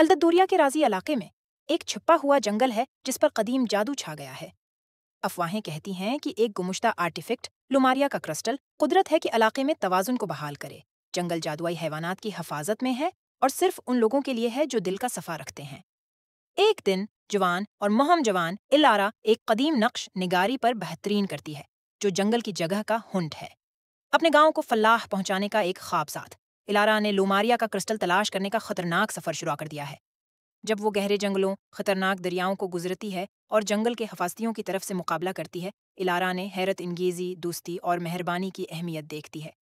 अलदूरिया के राजी इलाके में एक छुपा हुआ जंगल है जिस पर कदीम जादू छा गया है अफवाहें कहती हैं कि एक गुमुश्ता आर्टिफिक्ट लुमारिया का क्रिस्टल कुदरत है कि इलाके में तोज़ुन को बहाल करे जंगल जादुई हैवानात की हफाजत में है और सिर्फ उन लोगों के लिए है जो दिल का सफ़ा रखते हैं एक दिन जवान और मोहम जवान इलारा एक कदीम नक्श निगारी पर बेहतरीन करती है जो जंगल की जगह का हुंट है अपने गांव को फलाह पहुंचाने का एक खाब साथ इलारा ने लोमारिया का क्रिस्टल तलाश करने का खतरनाक सफर शुरू कर दिया है जब वो गहरे जंगलों खतरनाक दरियाओं को गुजरती है और जंगल के हफास्तियों की तरफ से मुकाबला करती है इलारा ने हैरत इंगेजी दोस्ती और मेहरबानी की अहमियत देखती है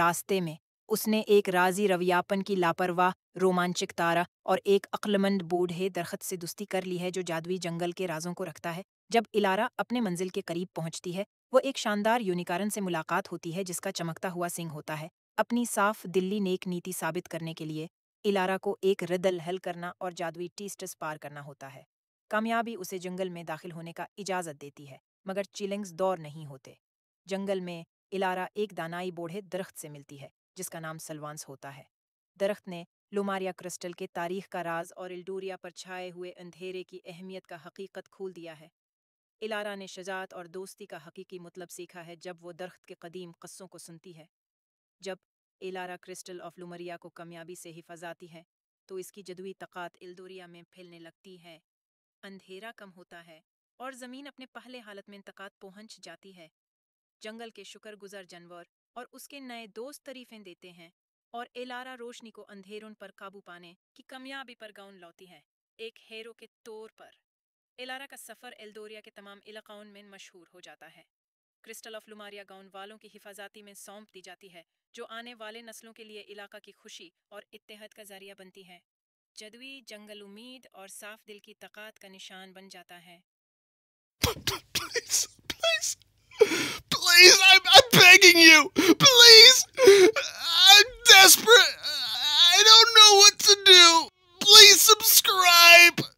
रास्ते में उसने एक राजी रवियापन की लापरवाह रोमांचक तारा और एक अक्लमंद बूढ़े दरख्त से दोस्ती कर ली है जो जादुई जंगल के राजों को रखता है जब इलारा अपने मंजिल के करीब पहुंचती है वो एक शानदार यूनिकारन से मुलाकात होती है जिसका चमकता हुआ सिंह होता है अपनी साफ दिल्ली नेक नीति साबित करने के लिए इलारा को एक रिदल हल करना और जादुई टीस्टस पार करना होता है कामयाबी उसे जंगल में दाखिल होने का इजाज़त देती है मगर चिलिंग्स दौर नहीं होते जंगल में इलारा एक दानाई बूढ़े दरख्त से मिलती है जिसका नाम सलवानस होता है दरख्त ने लुमारिया क्रिस्टल के तारीख का राज और इल्डूरिया पर छाए हुए अंधेरे की अहमियत का हकीकत खोल दिया है इलारा ने शजात और दोस्ती का हकीकी मतलब सीखा है जब वो दरख्त के कदीम क़स्सों को सुनती है जब एलारा क्रिस्टल ऑफ लुमरिया को कामयाबी से हिफाजाती है तो इसकी जदुई तकात इल्दोरिया में फैलने लगती है अंधेरा कम होता है और ज़मीन अपने पहले हालत में इंतकात पहुंच जाती है जंगल के शुक्रगुजार जानवर और उसके नए दोस्त तरीफें देते हैं और एलारा रोशनी को अंधेरों पर काबू पाने की कामयाबी पर गाउन लौती है एक हेरो के तौर पर एलारा का सफ़र एल्दोरिया के तमाम इलाकाउन में मशहूर हो जाता है क्रिस्टल ऑफ लुमारिया गाउन वालों की हिफाजती में सौंप दी जाती है जो आने वाले नस्लों के लिए इलाका की खुशी और इत्तेहद का जरिया बनती है जदवी जंगल उम्मीद और साफ दिल की तकात का निशान बन जाता है please subscribe.